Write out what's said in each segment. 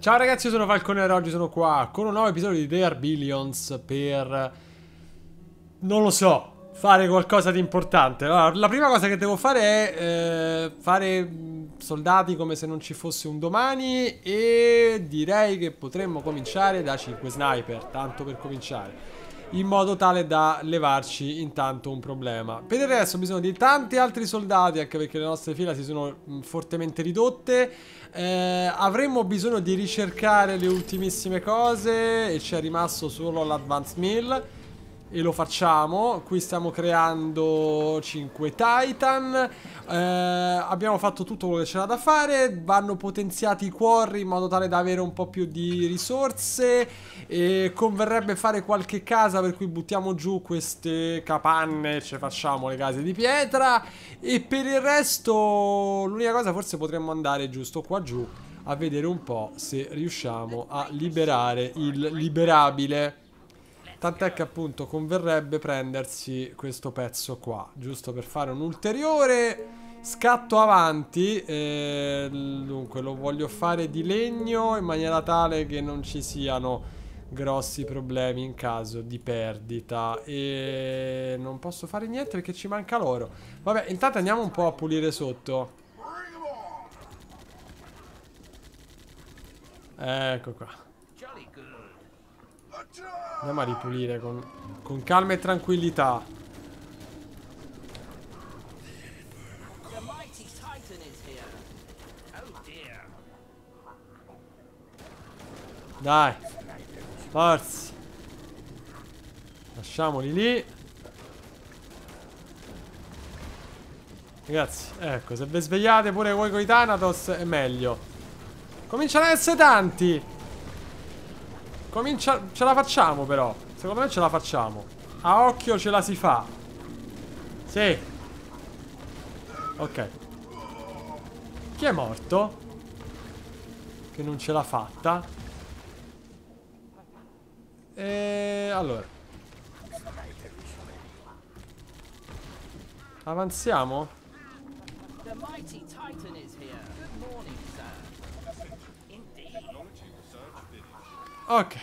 Ciao ragazzi, io sono e oggi sono qua con un nuovo episodio di Dare Billions per... Non lo so, fare qualcosa di importante. Allora, la prima cosa che devo fare è eh, fare soldati come se non ci fosse un domani e direi che potremmo cominciare da 5 sniper, tanto per cominciare in modo tale da levarci intanto un problema. Per il resto ho bisogno di tanti altri soldati, anche perché le nostre fila si sono mm, fortemente ridotte. Eh, avremmo bisogno di ricercare le ultimissime cose e ci è rimasto solo l'advance meal e lo facciamo qui stiamo creando 5 titan eh, abbiamo fatto tutto quello che c'era da fare vanno potenziati i cuori in modo tale da avere un po' più di risorse e converrebbe fare qualche casa per cui buttiamo giù queste capanne ci facciamo le case di pietra e per il resto l'unica cosa forse potremmo andare giusto qua giù a vedere un po' se riusciamo a liberare il liberabile Tant'è che appunto converrebbe prendersi questo pezzo qua, giusto per fare un ulteriore scatto avanti. Eh, dunque lo voglio fare di legno in maniera tale che non ci siano grossi problemi in caso di perdita e non posso fare niente perché ci manca l'oro vabbè intanto andiamo un po' a pulire sotto ecco qua Andiamo a ripulire con, con calma e tranquillità. Dai. Forza. Lasciamoli lì. Ragazzi, ecco, se vi svegliate pure voi con i Thanatos è meglio. Cominciano ad essere tanti. Comincia... Ce la facciamo però. Secondo me ce la facciamo. A occhio ce la si fa. Sì. Ok. Chi è morto? Che non ce l'ha fatta. E... Allora. Avanziamo? Ok.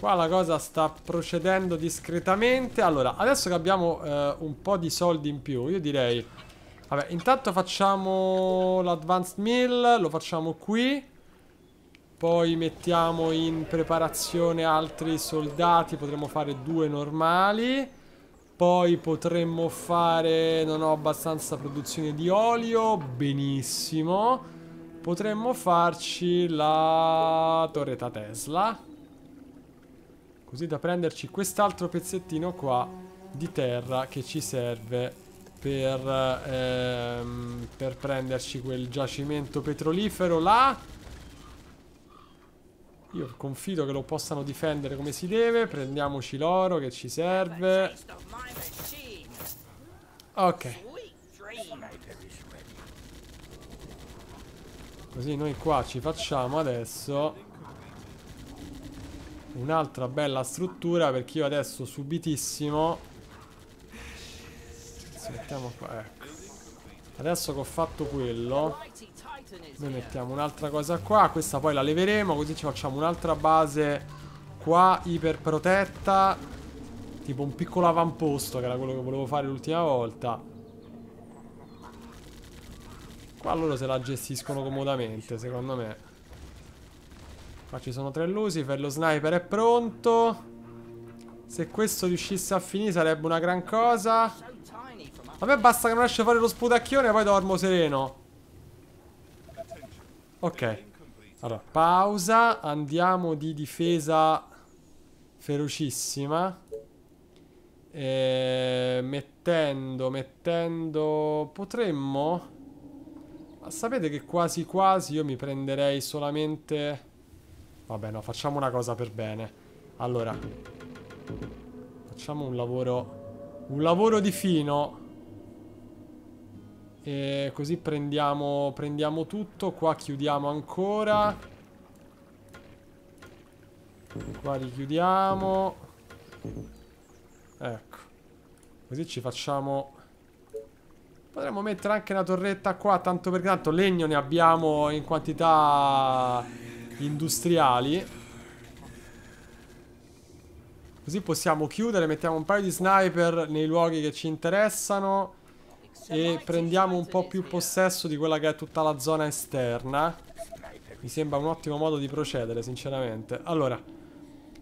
Qua la cosa sta procedendo discretamente. Allora, adesso che abbiamo eh, un po' di soldi in più, io direi... Vabbè, intanto facciamo l'advanced meal, lo facciamo qui. Poi mettiamo in preparazione altri soldati, potremmo fare due normali. Poi potremmo fare... non ho abbastanza produzione di olio, benissimo. Potremmo farci la torretta Tesla. Così da prenderci quest'altro pezzettino qua di terra che ci serve per, ehm, per prenderci quel giacimento petrolifero là. Io confido che lo possano difendere come si deve. Prendiamoci l'oro che ci serve. Ok. Così noi qua ci facciamo adesso un'altra bella struttura perché io adesso subitissimo ci mettiamo qua, ecco. Adesso che ho fatto quello noi mettiamo un'altra cosa qua, questa poi la leveremo così ci facciamo un'altra base qua iperprotetta tipo un piccolo avamposto che era quello che volevo fare l'ultima volta. Qua loro se la gestiscono comodamente, secondo me. Qua ci sono tre Lucifer, lo sniper è pronto. Se questo riuscisse a finire sarebbe una gran cosa. A me basta che non riesce a fare lo sputacchione e poi dormo sereno. Ok. Allora, pausa. Andiamo di difesa ferocissima. E eh, mettendo, mettendo... Potremmo sapete che quasi quasi io mi prenderei solamente... Vabbè, no, facciamo una cosa per bene. Allora, facciamo un lavoro... Un lavoro di fino. E così prendiamo, prendiamo tutto. Qua chiudiamo ancora. Qua richiudiamo. Ecco. Così ci facciamo Potremmo mettere anche una torretta qua, tanto per tanto legno ne abbiamo in quantità industriali. Così possiamo chiudere, mettiamo un paio di sniper nei luoghi che ci interessano e prendiamo un po' più possesso di quella che è tutta la zona esterna. Mi sembra un ottimo modo di procedere, sinceramente. Allora,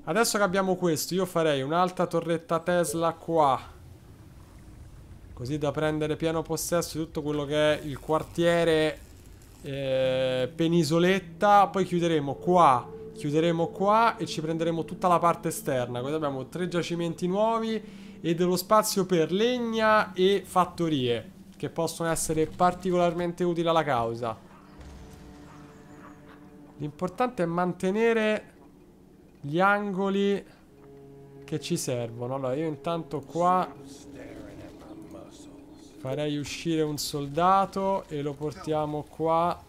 adesso che abbiamo questo, io farei un'altra torretta Tesla qua. Così da prendere pieno possesso di tutto quello che è il quartiere eh, penisoletta. Poi chiuderemo qua, chiuderemo qua e ci prenderemo tutta la parte esterna. Così abbiamo tre giacimenti nuovi e dello spazio per legna e fattorie che possono essere particolarmente utili alla causa. L'importante è mantenere gli angoli che ci servono. Allora, io intanto qua Farei uscire un soldato e lo portiamo qua.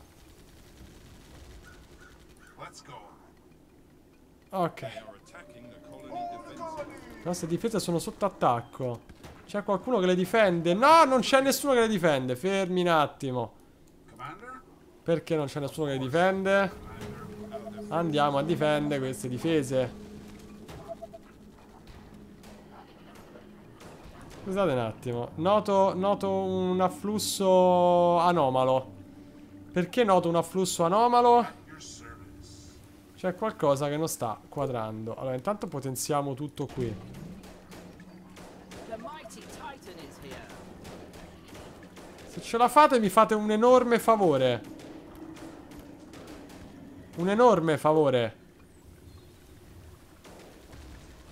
Ok. Le nostre difese sono sotto attacco. C'è qualcuno che le difende? No, non c'è nessuno che le difende. Fermi un attimo. Perché non c'è nessuno che le difende? Andiamo a difendere queste difese. Scusate un attimo. Noto, noto un afflusso anomalo. Perché noto un afflusso anomalo? C'è qualcosa che non sta quadrando. Allora, intanto potenziamo tutto qui. Se ce la fate mi fate un enorme favore. Un enorme favore.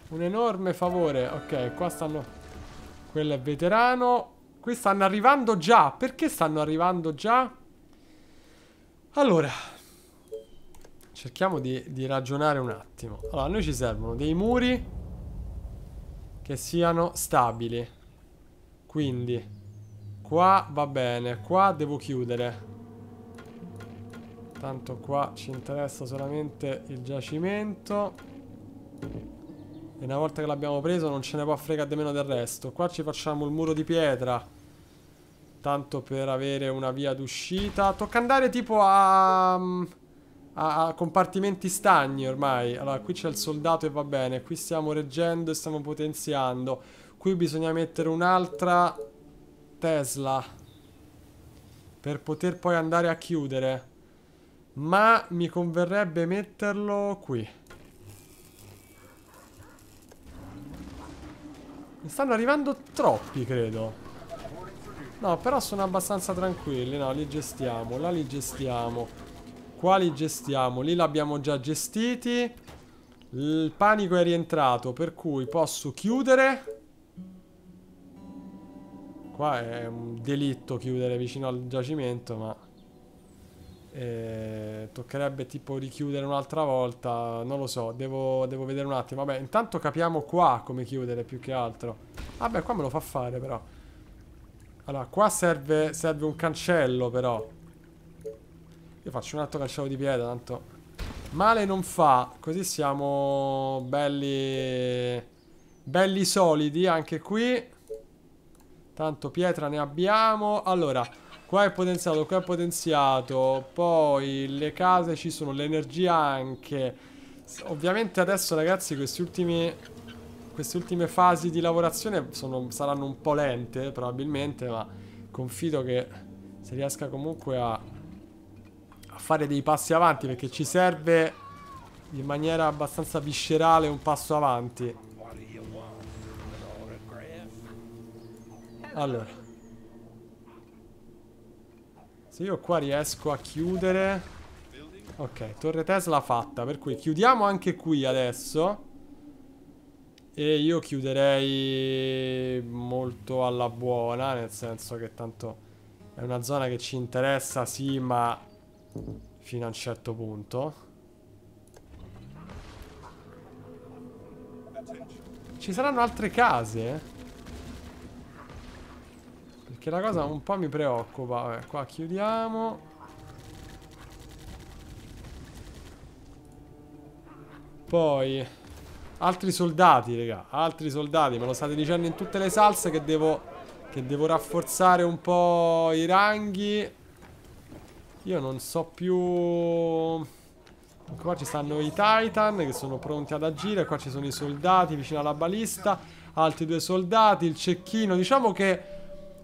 Un enorme favore. Ok, qua stanno... Quello è veterano. Qui stanno arrivando già. Perché stanno arrivando già? Allora. Cerchiamo di, di ragionare un attimo. Allora, a noi ci servono dei muri che siano stabili. Quindi, qua va bene. Qua devo chiudere. Tanto qua ci interessa solamente il giacimento. E una volta che l'abbiamo preso non ce ne può fregare di meno del resto. Qua ci facciamo il muro di pietra. Tanto per avere una via d'uscita. Tocca andare tipo a, a, a... compartimenti stagni ormai. Allora, qui c'è il soldato e va bene. Qui stiamo reggendo e stiamo potenziando. Qui bisogna mettere un'altra Tesla. Per poter poi andare a chiudere. Ma mi converrebbe metterlo qui. Ne stanno arrivando troppi, credo. No, però sono abbastanza tranquilli. No, li gestiamo. Là li gestiamo. Qua li gestiamo. Lì l'abbiamo già gestiti. Il panico è rientrato, per cui posso chiudere. Qua è un delitto chiudere vicino al giacimento, ma... Eh, toccherebbe tipo richiudere un'altra volta. Non lo so, devo, devo, vedere un attimo. Vabbè, intanto capiamo qua come chiudere più che altro. Vabbè, qua me lo fa fare però. Allora, qua serve, serve un cancello però. Io faccio un altro cancello di pietra, tanto... Male non fa, così siamo belli... Belli solidi anche qui. Tanto pietra ne abbiamo. Allora... Qua è potenziato, qua è potenziato. Poi le case ci sono, l'energia anche. Ovviamente adesso ragazzi questi ultimi... Queste ultime fasi di lavorazione sono, saranno un po' lente probabilmente, ma confido che si riesca comunque a, a fare dei passi avanti perché ci serve in maniera abbastanza viscerale un passo avanti. Allora. Se io qua riesco a chiudere... Ok, torre Tesla fatta, per cui chiudiamo anche qui adesso. E io chiuderei molto alla buona, nel senso che tanto è una zona che ci interessa, sì, ma fino a un certo punto. Ci saranno altre case? Che la cosa un po' mi preoccupa. Vabbè, qua chiudiamo. Poi Altri soldati, raga Altri soldati Me lo state dicendo in tutte le salse Che devo Che devo rafforzare un po' I ranghi Io non so più Qua ci stanno i Titan Che sono pronti ad agire Qua ci sono i soldati Vicino alla balista Altri due soldati Il cecchino Diciamo che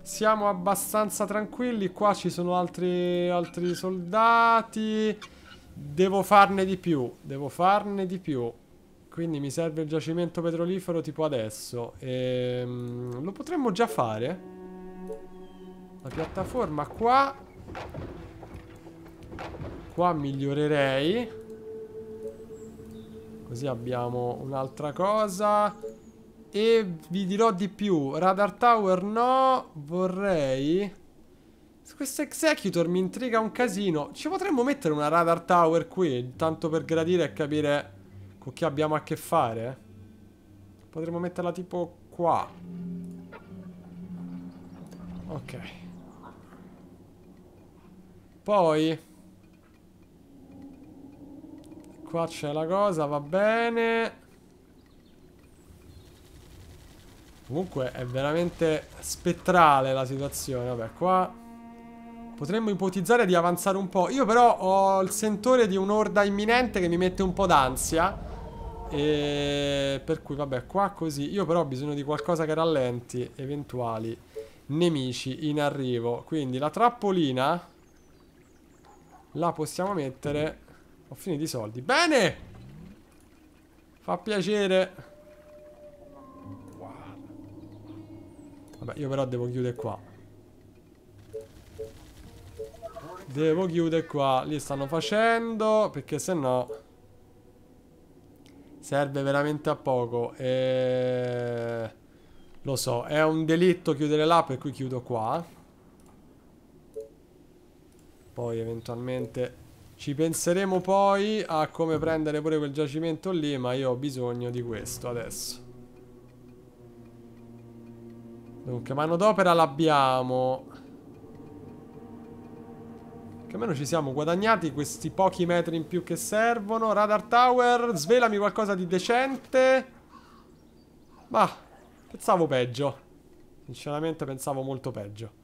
siamo abbastanza tranquilli. Qua ci sono altri, altri soldati. Devo farne di più. Devo farne di più. Quindi mi serve il giacimento petrolifero tipo adesso. Ehm, lo potremmo già fare. La piattaforma qua. Qua migliorerei. Così abbiamo un'altra cosa. E vi dirò di più. Radar Tower no, vorrei... Questo Executor mi intriga un casino. Ci potremmo mettere una Radar Tower qui, tanto per gradire e capire con chi abbiamo a che fare. Potremmo metterla tipo qua. Ok. Poi... Qua c'è la cosa, va bene. Comunque è veramente spettrale la situazione. Vabbè, qua potremmo ipotizzare di avanzare un po'. Io però ho il sentore di un'orda imminente che mi mette un po' d'ansia. E per cui vabbè, qua così. Io però ho bisogno di qualcosa che rallenti eventuali nemici in arrivo. Quindi la trappolina la possiamo mettere. Ho finito i soldi. Bene! Fa piacere. Vabbè, io però devo chiudere qua. Devo chiudere qua. Li stanno facendo, perché se no... Serve veramente a poco. E... Lo so, è un delitto chiudere là, per cui chiudo qua. Poi eventualmente ci penseremo poi a come prendere pure quel giacimento lì, ma io ho bisogno di questo adesso. Dunque, manodopera l'abbiamo. Che almeno ci siamo guadagnati questi pochi metri in più che servono. Radar tower, svelami qualcosa di decente. Ma, pensavo peggio. Sinceramente pensavo molto peggio.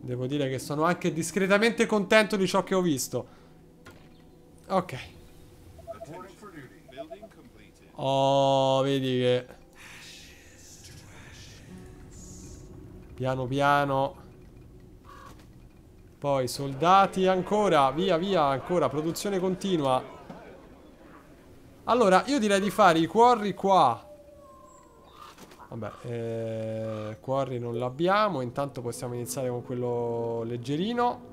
Devo dire che sono anche discretamente contento di ciò che ho visto. Ok. Oh, vedi che... Piano piano. Poi soldati ancora, via via, ancora, produzione continua. Allora, io direi di fare i quarry qua. Vabbè, eh, quarry non l'abbiamo, intanto possiamo iniziare con quello leggerino.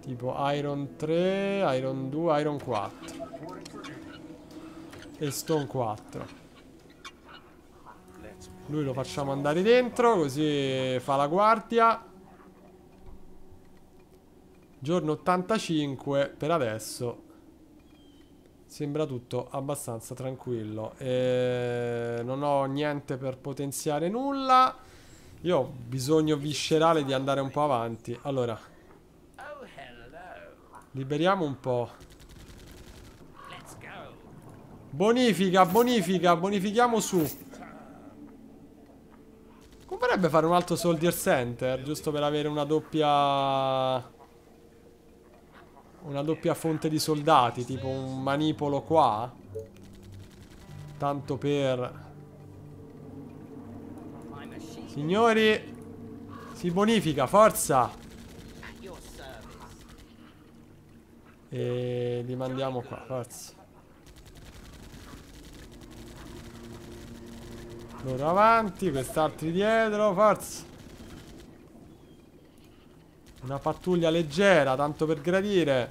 Tipo iron 3, iron 2, iron 4. E stone 4. Lui lo facciamo andare dentro, così fa la guardia. Giorno 85, per adesso sembra tutto abbastanza tranquillo. E non ho niente per potenziare nulla. Io ho bisogno viscerale di andare un po' avanti. Allora, liberiamo un po'. Bonifica, bonifica, bonifichiamo su. Converrebbe fare un altro Soldier Center, giusto per avere una doppia... Una doppia fonte di soldati, tipo un manipolo qua. Tanto per... Signori, si bonifica, forza! E li mandiamo qua, forza. Loro avanti, quest'altro dietro, forza. Una pattuglia leggera, tanto per gradire.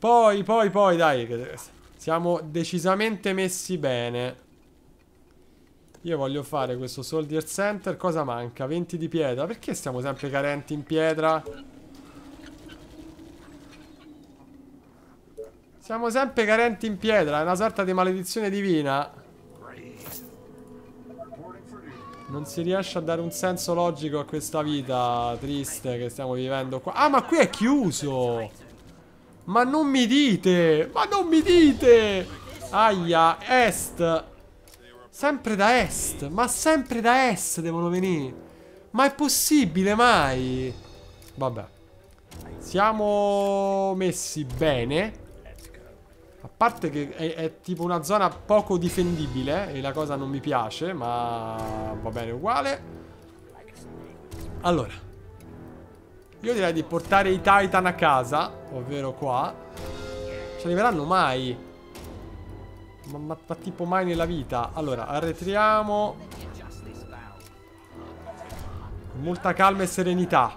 Poi, poi, poi, dai. Siamo decisamente messi bene. Io voglio fare questo soldier center. Cosa manca? 20 di pietra. Perché siamo sempre carenti in pietra? Siamo sempre carenti in pietra. È una sorta di maledizione divina. Non si riesce a dare un senso logico a questa vita triste che stiamo vivendo qua. Ah, ma qui è chiuso! Ma non mi dite! Ma non mi dite! Aia, est! Sempre da est! Ma sempre da est devono venire! Ma è possibile mai? Vabbè. Siamo messi bene parte che è, è, tipo una zona poco difendibile e la cosa non mi piace, ma va bene uguale. Allora, io direi di portare i Titan a casa, ovvero qua. Ci arriveranno mai. Ma, ma, ma tipo mai nella vita. Allora, arretriamo. Con molta calma e serenità.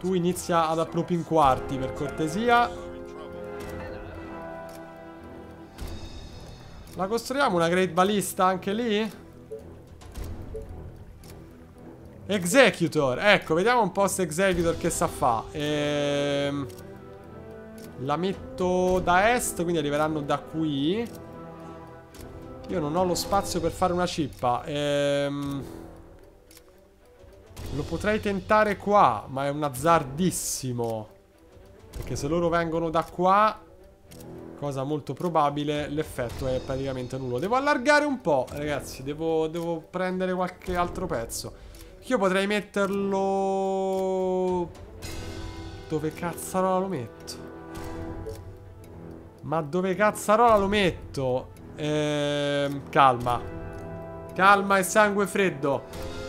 Tu inizia ad appropinquarti, per cortesia. La costruiamo una great balista anche lì? Executor, ecco, vediamo un po' se Executor che sa fa. Ehm, la metto da est, quindi arriveranno da qui. Io non ho lo spazio per fare una cippa. Ehm, lo potrei tentare qua, ma è un azzardissimo. Perché se loro vengono da qua, cosa molto probabile, l'effetto è praticamente nullo. Devo allargare un po', ragazzi, devo, devo prendere qualche altro pezzo. Io potrei metterlo... Dove cazzarola lo metto? Ma dove cazzarola lo metto? Ehm, calma. Calma e sangue freddo.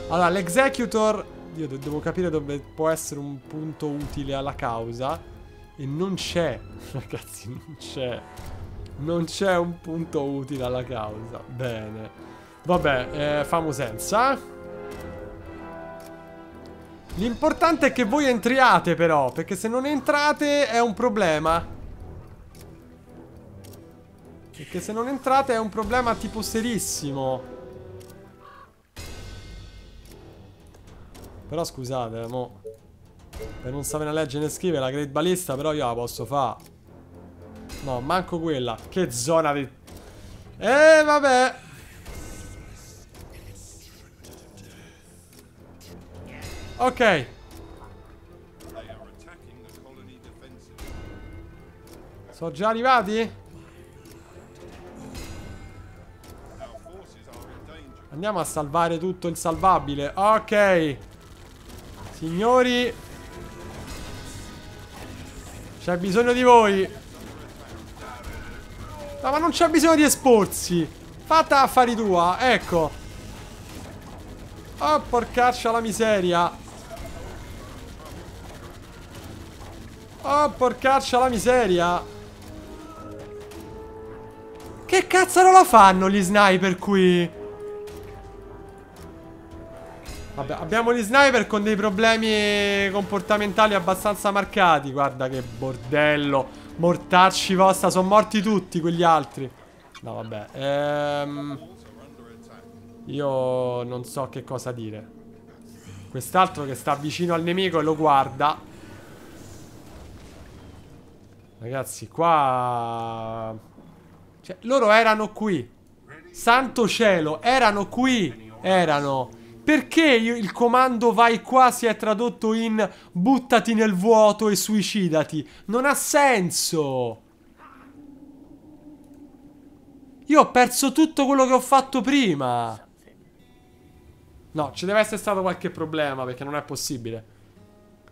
Allora, l'executor... Io devo capire dove può essere un punto utile alla causa. E non c'è, ragazzi, non c'è. Non c'è un punto utile alla causa. Bene. Vabbè, eh, famo senza. L'importante è che voi entriate però, perché se non entrate è un problema. Perché se non entrate è un problema tipo serissimo. Però scusate, mo' Per non sapere leggere né scrivere la great balista però io la posso fare. No, manco quella. Che zona di... Eh, vabbè. Ok. Sono già arrivati? Andiamo a salvare tutto il salvabile. Ok. Signori, c'è bisogno di voi. No, ma non c'è bisogno di esporsi. Fatta affari tua, ecco. Oh, porcaccia la miseria. Oh, porcaccia la miseria. Che cazzo non la fanno gli sniper qui? Vabbè, abbiamo gli sniper con dei problemi comportamentali abbastanza marcati. Guarda che bordello. Mortacci vostra, sono morti tutti quegli altri. No, vabbè. Ehm... Io non so che cosa dire. Quest'altro che sta vicino al nemico e lo guarda. Ragazzi, qua... Cioè, loro erano qui. Santo cielo, erano qui. Erano... Perché il comando vai qua si è tradotto in buttati nel vuoto e suicidati? Non ha senso! Io ho perso tutto quello che ho fatto prima. No, ci deve essere stato qualche problema perché non è possibile.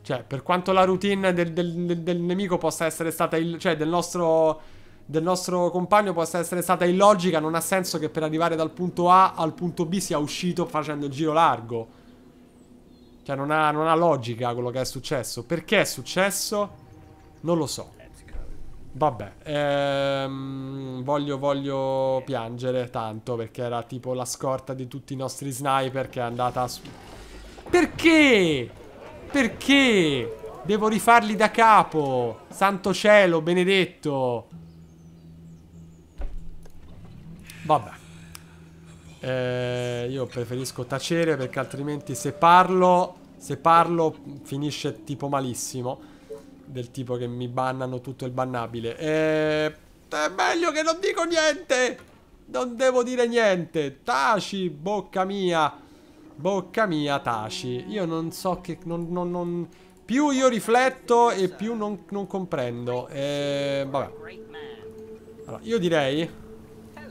Cioè, per quanto la routine del, del, del nemico possa essere stata il... Cioè, del nostro del nostro compagno possa essere stata illogica, non ha senso che per arrivare dal punto A al punto B sia uscito facendo il giro largo. Cioè non ha, non ha logica quello che è successo. Perché è successo? Non lo so. Vabbè, ehm, voglio, voglio piangere tanto perché era tipo la scorta di tutti i nostri sniper che è andata su... Perché? Perché? Devo rifarli da capo. Santo cielo, benedetto. Vabbè. Eh, io preferisco tacere perché altrimenti se parlo, se parlo finisce tipo malissimo. Del tipo che mi bannano tutto il bannabile. Eh, è meglio che non dico niente. Non devo dire niente. Taci, bocca mia. Bocca mia, taci. Io non so che... Non, non, non... Più io rifletto e più non, non comprendo. Eh, vabbè. Allora, io direi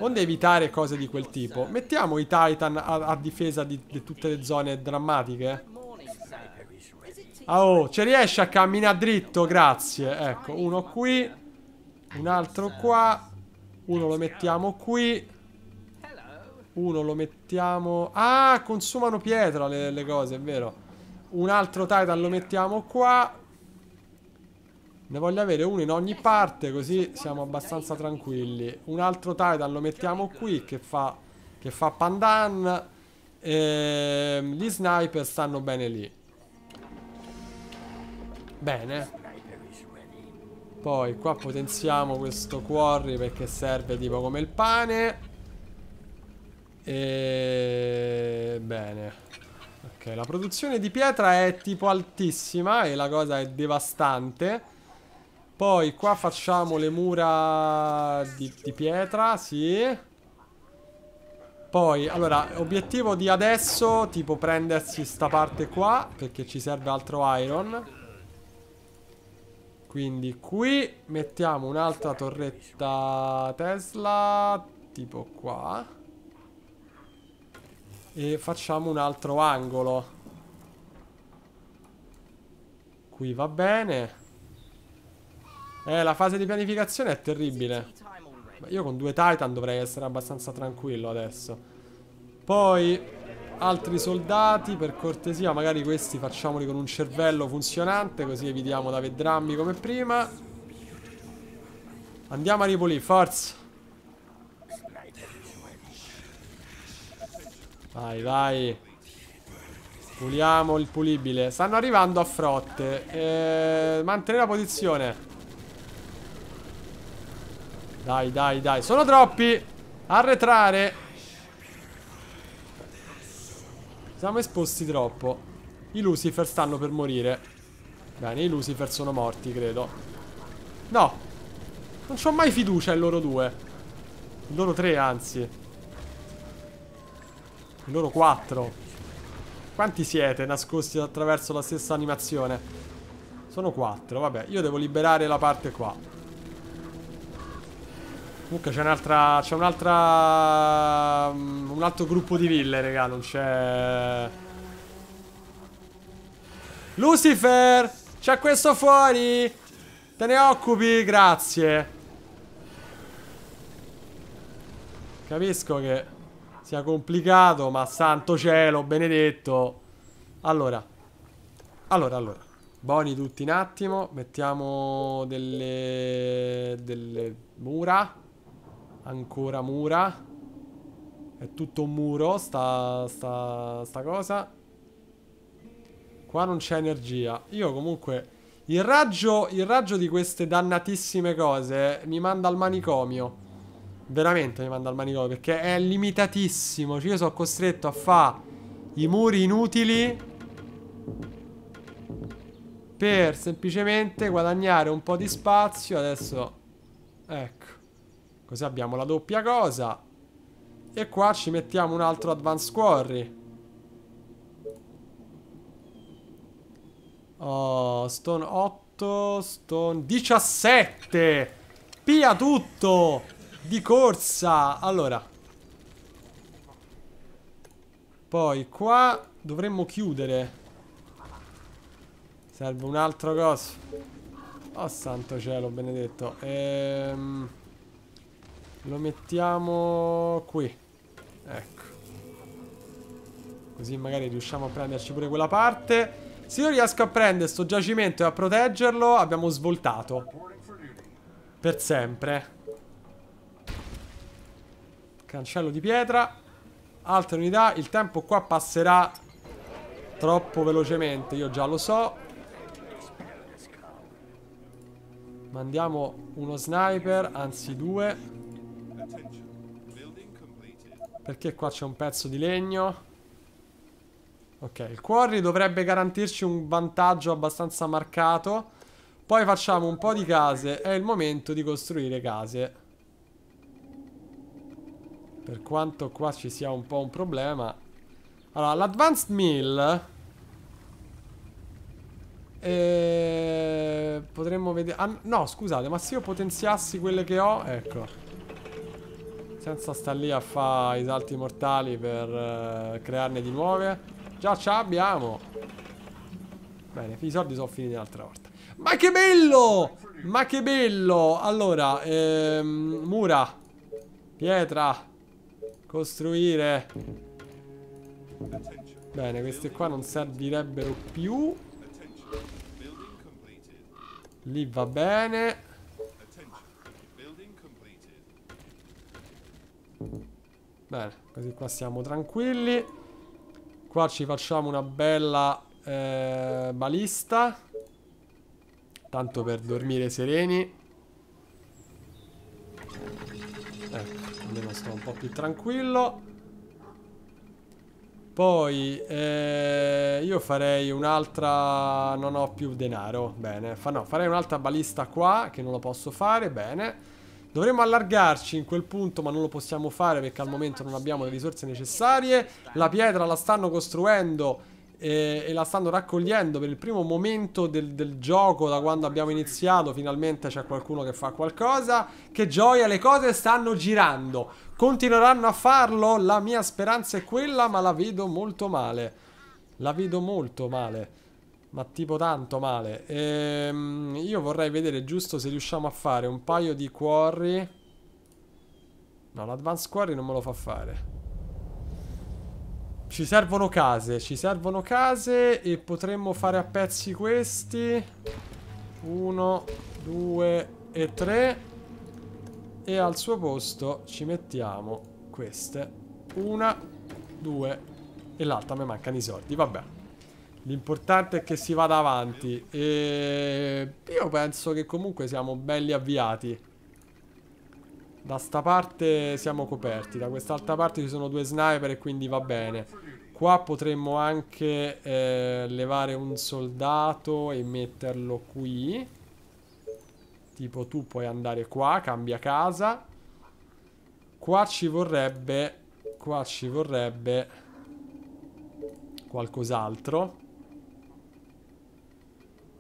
onde evitare cose di quel tipo. Mettiamo i Titan a, a difesa di, di, tutte le zone drammatiche. Ah, oh, ci riesce a camminare dritto, grazie. Ecco, uno qui, un altro qua, uno lo mettiamo qui, uno lo mettiamo... Ah, consumano pietra le, le cose, è vero. Un altro Titan lo mettiamo qua, ne voglio avere uno in ogni parte così siamo abbastanza tranquilli. Un altro Titan lo mettiamo qui che fa, che fa pandan. E ehm, gli sniper stanno bene lì. Bene. Poi qua potenziamo questo quarry perché serve tipo come il pane. E... Bene. Ok, la produzione di pietra è tipo altissima e la cosa è devastante. Poi qua facciamo le mura di, di pietra, sì. Poi, allora, obiettivo di adesso, tipo prendersi sta parte qua, perché ci serve altro iron. Quindi qui mettiamo un'altra torretta Tesla, tipo qua. E facciamo un altro angolo. Qui va bene. Eh, la fase di pianificazione è terribile. Ma io con due Titan dovrei essere abbastanza tranquillo adesso. Poi... Altri soldati, per cortesia, magari questi facciamoli con un cervello funzionante, così evitiamo da vedrammi come prima. Andiamo a ripulire, forza! Vai, vai. Puliamo il pulibile. Stanno arrivando a frotte. Eh, mantenere la posizione. Dai, dai, dai. Sono troppi. Arretrare. Siamo esposti troppo. I Lucifer stanno per morire. Bene, i Lucifer sono morti, credo. No. Non ho mai fiducia in loro due. In loro tre, anzi. In loro quattro. Quanti siete nascosti attraverso la stessa animazione? Sono quattro, vabbè. Io devo liberare la parte qua. Comunque c'è un'altra... C'è un'altra... Mm, un altro gruppo di ville, raga, non c'è... Lucifer! C'è questo fuori! Te ne occupi, grazie! Capisco che sia complicato, ma santo cielo, benedetto! Allora. Allora, allora. Boni tutti un attimo. Mettiamo delle... delle mura. Ancora mura. È tutto un muro, sta, sta, sta cosa. Qua non c'è energia. Io comunque... Il raggio, il raggio di queste dannatissime cose mi manda al manicomio. Veramente mi manda al manicomio perché è limitatissimo. Cioè io sono costretto a fare i muri inutili per semplicemente guadagnare un po' di spazio. Adesso... Ecco. Così abbiamo la doppia cosa. E qua ci mettiamo un altro advanced quarry. Oh, stone 8, stone 17. Pia tutto. Di corsa. Allora. Poi qua dovremmo chiudere. Serve un altro coso. Oh santo cielo, benedetto. Ehm... Lo mettiamo qui. Ecco. Così magari riusciamo a prenderci pure quella parte. Se io riesco a prendere sto giacimento e a proteggerlo, abbiamo svoltato. Per sempre. Cancello di pietra. Altre unità. Il tempo qua passerà troppo velocemente, io già lo so. Mandiamo uno sniper, anzi due. Perché qua c'è un pezzo di legno Ok, il quarry dovrebbe garantirci un vantaggio abbastanza marcato Poi facciamo un po' di case È il momento di costruire case Per quanto qua ci sia un po' un problema Allora, l'advanced mill e... Potremmo vedere... Ah, no, scusate, ma se io potenziassi quelle che ho... Ecco senza star lì a fare i salti mortali per eh, crearne di nuove. Già ce l'abbiamo. Bene, i soldi sono finiti un'altra volta. Ma che bello! Ma che bello! Allora, ehm, mura, pietra, costruire. Bene, queste qua non servirebbero più. Lì va bene. Bene, così qua siamo tranquilli. Qua ci facciamo una bella eh, balista. Tanto per dormire sereni. Ecco, almeno sto un po' più tranquillo. Poi eh, io farei un'altra... Non ho più denaro, bene. Fa, no, farei un'altra balista qua, che non lo posso fare, bene. Dovremmo allargarci in quel punto ma non lo possiamo fare perché al momento non abbiamo le risorse necessarie. La pietra la stanno costruendo e, eh, e la stanno raccogliendo per il primo momento del, del gioco da quando abbiamo iniziato. Finalmente c'è qualcuno che fa qualcosa. Che gioia, le cose stanno girando. Continueranno a farlo? La mia speranza è quella ma la vedo molto male. La vedo molto male ma tipo tanto male. Ehm, io vorrei vedere giusto se riusciamo a fare un paio di quarry. No, l'advance quarry non me lo fa fare. Ci servono case, ci servono case e potremmo fare a pezzi questi. Uno, due e tre. E al suo posto ci mettiamo queste. Una, due e l'altra. Mi mancano i soldi, vabbè. L'importante è che si vada avanti e io penso che comunque siamo belli avviati. Da sta parte siamo coperti, da quest'altra parte ci sono due sniper e quindi va bene. Qua potremmo anche eh, levare un soldato e metterlo qui. Tipo tu puoi andare qua, cambia casa. Qua ci vorrebbe... Qua ci vorrebbe qualcos'altro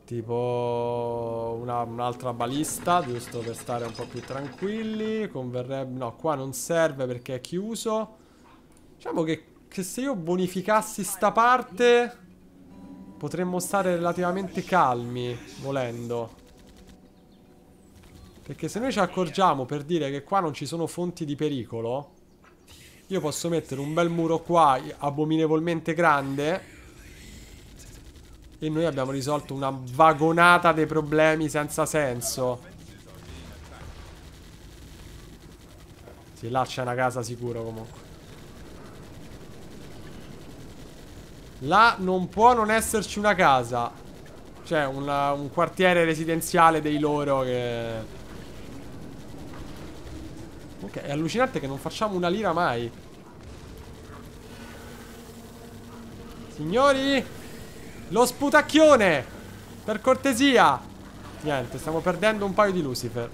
Tipo un'altra balista, giusto per stare un po' più tranquilli. Converrebbe... No, qua non serve perché è chiuso. Diciamo che, che se io bonificassi sta parte... Potremmo stare relativamente calmi, volendo. Perché se noi ci accorgiamo per dire che qua non ci sono fonti di pericolo... Io posso mettere un bel muro qua, abominevolmente grande... E noi abbiamo risolto una vagonata dei problemi senza senso. Sì, là c'è una casa sicuro comunque. Là non può non esserci una casa. Cioè, una, un quartiere residenziale dei loro che... Ok, è allucinante che non facciamo una lira mai. Signori! Lo sputacchione! Per cortesia! Niente, stiamo perdendo un paio di Lucifer.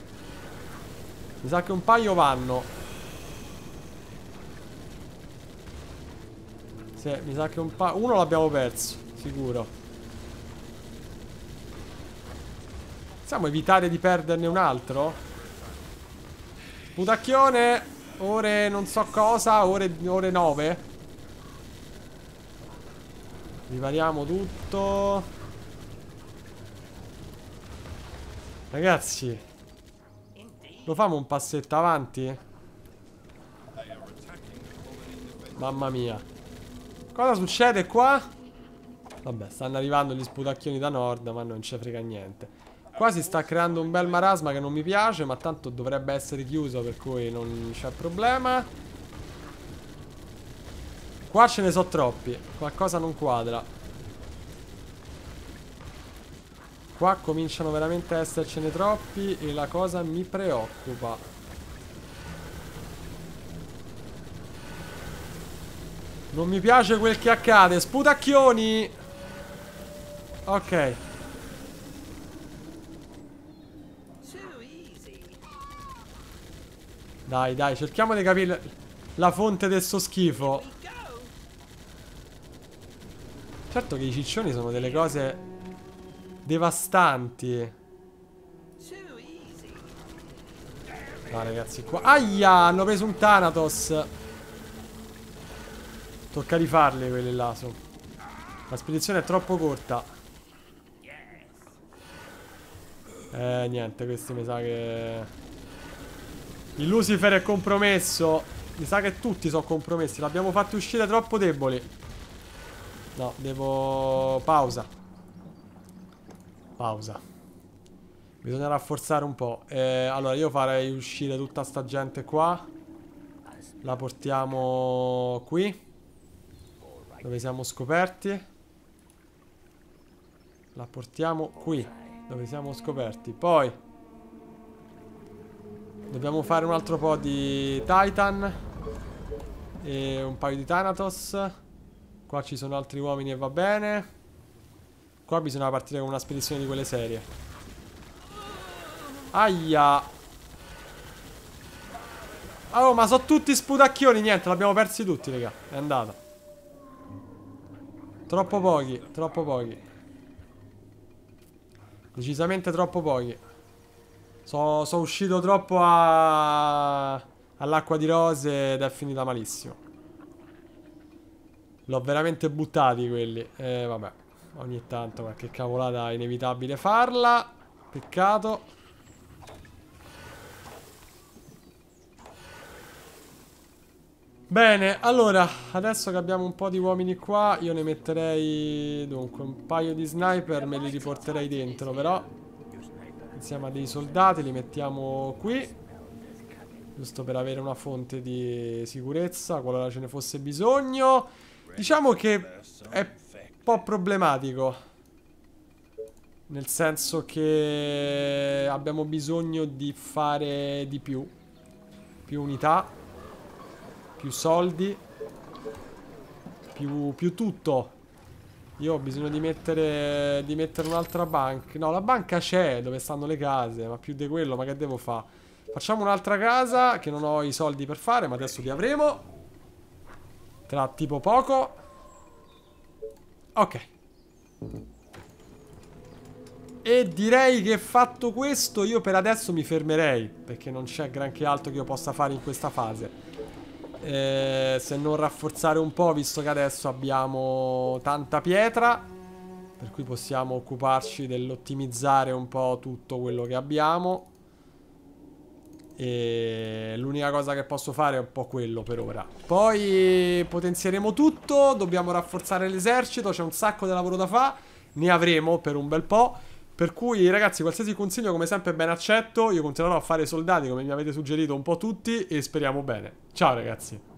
Mi sa che un paio vanno. Sì, mi sa che un paio... Uno l'abbiamo perso, sicuro. Possiamo evitare di perderne un altro? Sputacchione! Ore non so cosa, ore, ore 9. Ripariamo tutto. Ragazzi. Lo famo un passetto avanti? Mamma mia. Cosa succede qua? Vabbè, stanno arrivando gli sputacchioni da nord, ma non ci frega niente. Qua si sta creando un bel marasma che non mi piace, ma tanto dovrebbe essere chiuso, per cui non c'è problema. Qua ce ne so troppi. Qualcosa non quadra. Qua cominciano veramente a essercene troppi e la cosa mi preoccupa. Non mi piace quel che accade. Sputacchioni! Ok. Dai, dai, cerchiamo di capire la fonte del suo schifo certo che i ciccioni sono delle cose devastanti. No, ragazzi, qua... Aia, hanno preso un Thanatos. Tocca rifarli quelli là, su. La spedizione è troppo corta. Eh, niente, questi mi sa che... Il Lucifer è compromesso. Mi sa che tutti sono compromessi. L'abbiamo fatto uscire troppo deboli. No, devo... Pausa. Pausa. Bisogna rafforzare un po'. Eh, allora, io farei uscire tutta sta gente qua. La portiamo qui. Dove siamo scoperti. La portiamo qui. Dove siamo scoperti. Poi. Dobbiamo fare un altro po' di Titan. E un paio di Thanatos. Qua ci sono altri uomini e va bene. Qua bisogna partire con una spedizione di quelle serie. Aia. Oh, ma sono tutti sputacchioni. Niente, l'abbiamo persi tutti, raga. È andata. Troppo pochi, troppo pochi. Decisamente troppo pochi. Sono so uscito troppo a... all'acqua di rose ed è finita malissimo. L'ho veramente buttati quelli. Eh, vabbè. Ogni tanto qualche cavolata è inevitabile farla. Peccato. Bene, allora, adesso che abbiamo un po' di uomini qua, io ne metterei, dunque, un paio di sniper, me li riporterei dentro, però, insieme a dei soldati, li mettiamo qui, giusto per avere una fonte di sicurezza, qualora ce ne fosse bisogno. Diciamo che è un po' problematico. Nel senso che abbiamo bisogno di fare di più. Più unità, più soldi, più, più tutto. Io ho bisogno di mettere, di mettere un'altra banca. No, la banca c'è dove stanno le case, ma più di quello, ma che devo fare? Facciamo un'altra casa che non ho i soldi per fare, ma adesso li avremo. Tra tipo poco. Ok. E direi che fatto questo io per adesso mi fermerei. Perché non c'è granché altro che io possa fare in questa fase. Eh, se non rafforzare un po', visto che adesso abbiamo tanta pietra. Per cui possiamo occuparci dell'ottimizzare un po' tutto quello che abbiamo. E l'unica cosa che posso fare è un po' quello per ora. Poi potenzieremo tutto, dobbiamo rafforzare l'esercito, c'è un sacco di lavoro da fare, ne avremo per un bel po'. Per cui ragazzi qualsiasi consiglio come sempre ben accetto, io continuerò a fare soldati come mi avete suggerito un po' tutti e speriamo bene. Ciao ragazzi!